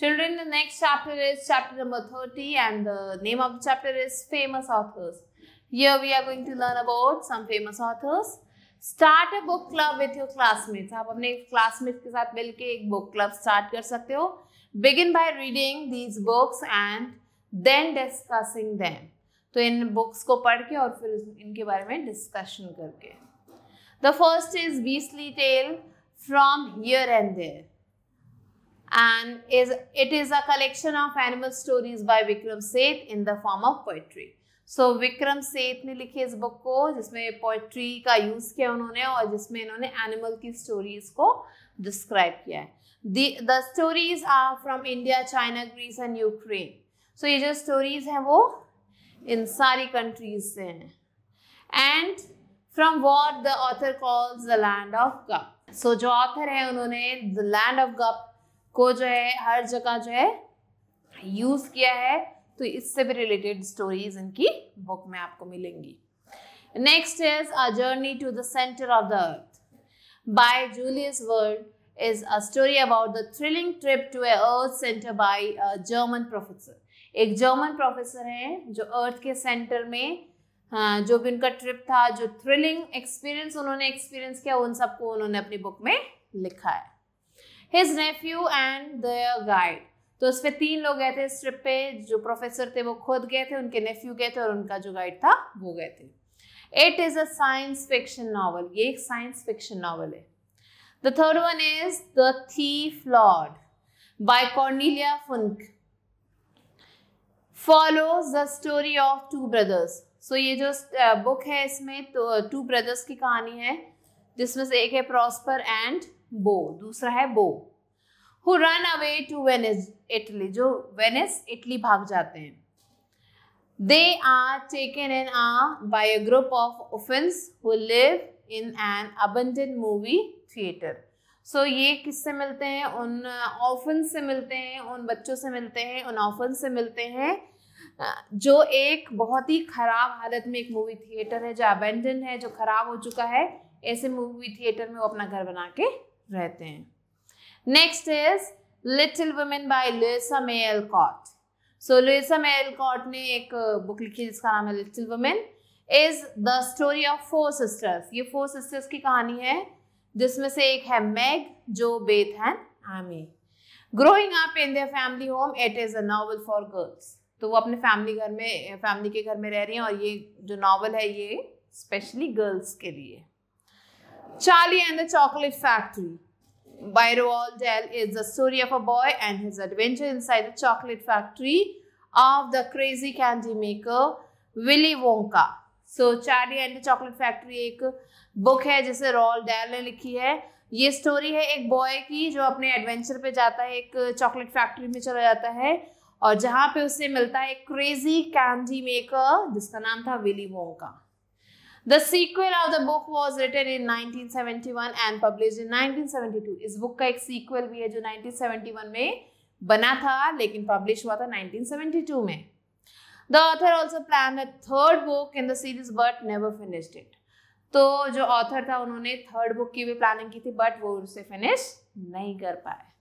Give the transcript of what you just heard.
Children, the next chapter is chapter number 30, and the name of the chapter is Famous Authors. Here we are going to learn about some famous authors. Start a book club with your classmates. You can start a book club with your book Begin by reading these books and then discussing them. So, in books ko padke aur fir inke bare discussion karke. The first is Beastly Tale from Here and There. and is it is a collection of animal stories by Vikram Seth in the form of poetry. So so, Vikram सेठ ने लिखी इस book को जिसमें poetry का use किया उन्होंने और जिसमें इन्होंने एनिमल की स्टोरीज को डिस्क्राइब किया है the stories are from India China Greece and Ukraine so ये जो स्टोरीज हैं वो इन सारी कंट्रीज से हैं and from what the author calls the land of gup so जो ऑथर है उन्होंने द लैंड ऑफ गप को जो है हर जगह जो है यूज किया है तो इससे भी रिलेटेड स्टोरीज इनकी बुक में आपको मिलेंगी next is a journey to the centre of the earth by Julius world is a story about the thrilling trip to a earth centre by a German professor एक German professor हैं जो अर्थ के centre में हाँ, जो भी उनका trip था जो थ्रिलिंग एक्सपीरियंस उन्होंने एक्सपीरियंस किया उन सबको उन्होंने अपनी बुक में लिखा है his nephew and the guide तो उस पर तीन लोग गए थे इस ट्रिप पे जो प्रोफेसर थे वो खुद गए थे उनके नेफ्यू गए थे और उनका जो गाइड था वो गए थे it is a science fiction novel ये एक साइंस फिक्शन नॉवल है the third one is the thief lord by Cornelia Funke follows the story of two brothers so ये जो बुक uh, है इसमें तो टू uh, ब्रदर्स की कहानी है जिसमें से एक है प्रॉस्पर एंड बो दूसरा है Bo who run away to Venice Italy जो वेनिस इटली भाग जाते हैं they are taken in a by group of orphans who live in an abandoned movie theatre so ये किससे मिलते हैं उन ऑफन uh, से मिलते हैं उन बच्चों से मिलते हैं उन ऑफन से मिलते हैं uh, जो एक बहुत ही खराब हालत में एक मूवी थिएटर है जो अबेंडन है जो खराब हो चुका है ऐसे मूवी थिएटर में वो अपना घर बना के रहते हैं next is little women by Louisa May Alcott so Louisa May Alcott ने एक बुक uh, लिखी जिसका नाम है little women is the story of four sisters ये फोर सिस्टर्स की कहानी है जिसमें से एक है मैग जो बेथ है Amy growing up in their family home it is a novel for girls तो वो अपने फैमिली घर में फैमिली के घर में रह रही हैं और ये जो नॉवल है ये स्पेशली गर्ल्स के लिए Charlie and the Chocolate Factory by Roald Dahl is the story of a boy and his adventure inside the chocolate factory of the crazy candy maker Willy Wonka. So Charlie and the Chocolate Factory एक book है जिसे Roald Dahl ने लिखी है ये story है एक boy की जो अपने adventure पे जाता है एक chocolate factory में चला जाता है और जहाँ पे उसे मिलता है एक crazy candy maker जिसका नाम था Willy Wonka. The sequel of the book was written in 1971 and published in 1972. इस बुक का एक सीक्वल भी है जो 1971 में बना था लेकिन पब्लिश हुआ था 1972 में the author also plan a third book in the series but never finished it तो जो ऑथर था उन्होंने थर्ड बुक की भी प्लानिंग की थी बट वो उसे फिनिश नहीं कर पाए